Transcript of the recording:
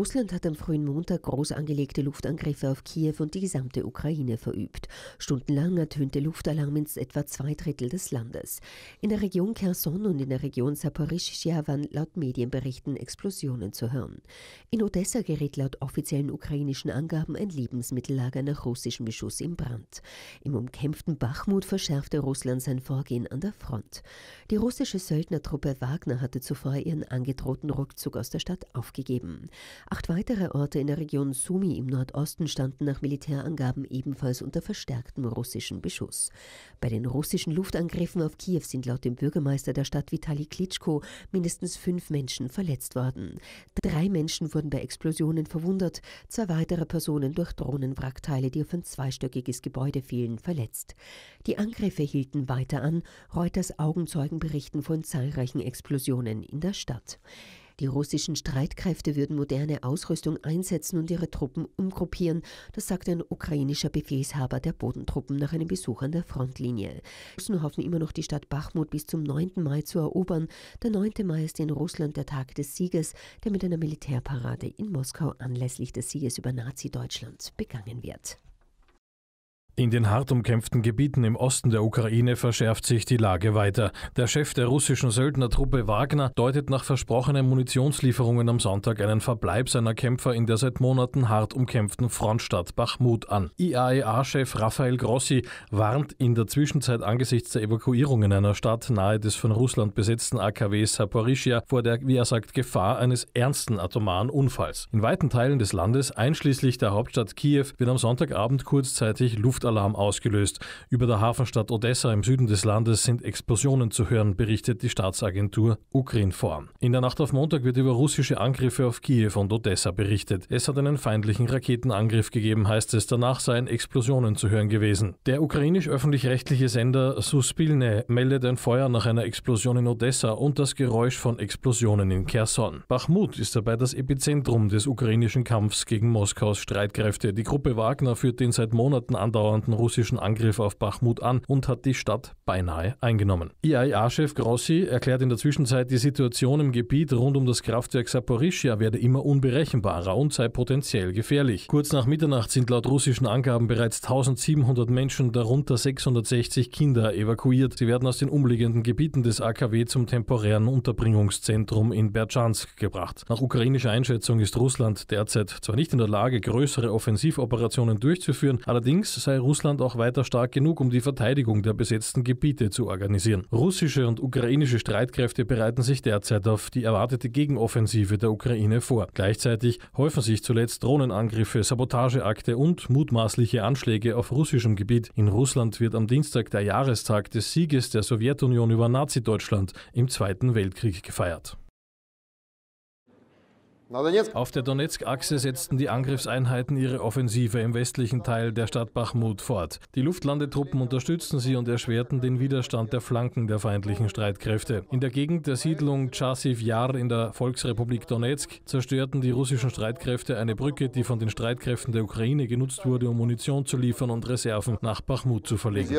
Russland hat am frühen Montag groß angelegte Luftangriffe auf Kiew und die gesamte Ukraine verübt. Stundenlang ertönte Luftalarm in etwa zwei Drittel des Landes. In der Region Kherson und in der Region Saporischschja waren laut Medienberichten Explosionen zu hören. In Odessa geriet laut offiziellen ukrainischen Angaben ein Lebensmittellager nach russischem Beschuss in Brand. Im umkämpften Bachmut verschärfte Russland sein Vorgehen an der Front. Die russische Söldnertruppe Wagner hatte zuvor ihren angedrohten Rückzug aus der Stadt aufgegeben. Acht weitere Orte in der Region Sumi im Nordosten standen nach Militärangaben ebenfalls unter verstärktem russischen Beschuss. Bei den russischen Luftangriffen auf Kiew sind laut dem Bürgermeister der Stadt Vitali Klitschko mindestens fünf Menschen verletzt worden. Drei Menschen wurden bei Explosionen verwundert, zwei weitere Personen durch Drohnenwrackteile, die auf ein zweistöckiges Gebäude fielen, verletzt. Die Angriffe hielten weiter an, Reuters Augenzeugen berichten von zahlreichen Explosionen in der Stadt. Die russischen Streitkräfte würden moderne Ausrüstung einsetzen und ihre Truppen umgruppieren. Das sagte ein ukrainischer Befehlshaber der Bodentruppen nach einem Besuch an der Frontlinie. Die Russen hoffen immer noch, die Stadt Bachmut bis zum 9. Mai zu erobern. Der 9. Mai ist in Russland der Tag des Sieges, der mit einer Militärparade in Moskau anlässlich des Sieges über Nazi-Deutschland begangen wird. In den hart umkämpften Gebieten im Osten der Ukraine verschärft sich die Lage weiter. Der Chef der russischen Söldnertruppe Wagner deutet nach versprochenen Munitionslieferungen am Sonntag einen Verbleib seiner Kämpfer in der seit Monaten hart umkämpften Frontstadt Bachmut an. IAEA-Chef Rafael Grossi warnt in der Zwischenzeit angesichts der Evakuierung in einer Stadt nahe des von Russland besetzten AKW Saporischia vor der, wie er sagt, Gefahr eines ernsten atomaren Unfalls. In weiten Teilen des Landes, einschließlich der Hauptstadt Kiew, wird am Sonntagabend kurzzeitig Luft Luftalarm ausgelöst. Über der Hafenstadt Odessa im Süden des Landes sind Explosionen zu hören, berichtet die Staatsagentur Ukrinform. In der Nacht auf Montag wird über russische Angriffe auf Kiew und Odessa berichtet. Es hat einen feindlichen Raketenangriff gegeben, heißt es. Danach seien Explosionen zu hören gewesen. Der ukrainisch öffentlich-rechtliche Sender Suspilne meldet ein Feuer nach einer Explosion in Odessa und das Geräusch von Explosionen in Kherson. Bachmut ist dabei das Epizentrum des ukrainischen Kampfs gegen Moskaus Streitkräfte. Die Gruppe Wagner führt den seit Monaten andauernden andauernden russischen Angriff auf Bachmut an und hat die Stadt beinahe eingenommen. IAEA-Chef Grossi erklärt in der Zwischenzeit, die Situation im Gebiet rund um das Kraftwerk Saporischia werde immer unberechenbarer und sei potenziell gefährlich. Kurz nach Mitternacht sind laut russischen Angaben bereits 1700 Menschen, darunter 660 Kinder, evakuiert. Sie werden aus den umliegenden Gebieten des AKW zum temporären Unterbringungszentrum in Berchansk gebracht. Nach ukrainischer Einschätzung ist Russland derzeit zwar nicht in der Lage, größere Offensivoperationen durchzuführen, allerdings sei Russland auch weiter stark genug, um die Verteidigung der besetzten Gebiete zu organisieren. Russische und ukrainische Streitkräfte bereiten sich derzeit auf die erwartete Gegenoffensive der Ukraine vor. Gleichzeitig häufen sich zuletzt Drohnenangriffe, Sabotageakte und mutmaßliche Anschläge auf russischem Gebiet. In Russland wird am Dienstag der Jahrestag des Sieges der Sowjetunion über Nazi-Deutschland im Zweiten Weltkrieg gefeiert. Auf der Donetsk-Achse setzten die Angriffseinheiten ihre Offensive im westlichen Teil der Stadt Bachmut fort. Die Luftlandetruppen unterstützten sie und erschwerten den Widerstand der Flanken der feindlichen Streitkräfte. In der Gegend der Siedlung Chasiv Yar in der Volksrepublik Donetsk zerstörten die russischen Streitkräfte eine Brücke, die von den Streitkräften der Ukraine genutzt wurde, um Munition zu liefern und Reserven nach Bachmut zu verlegen.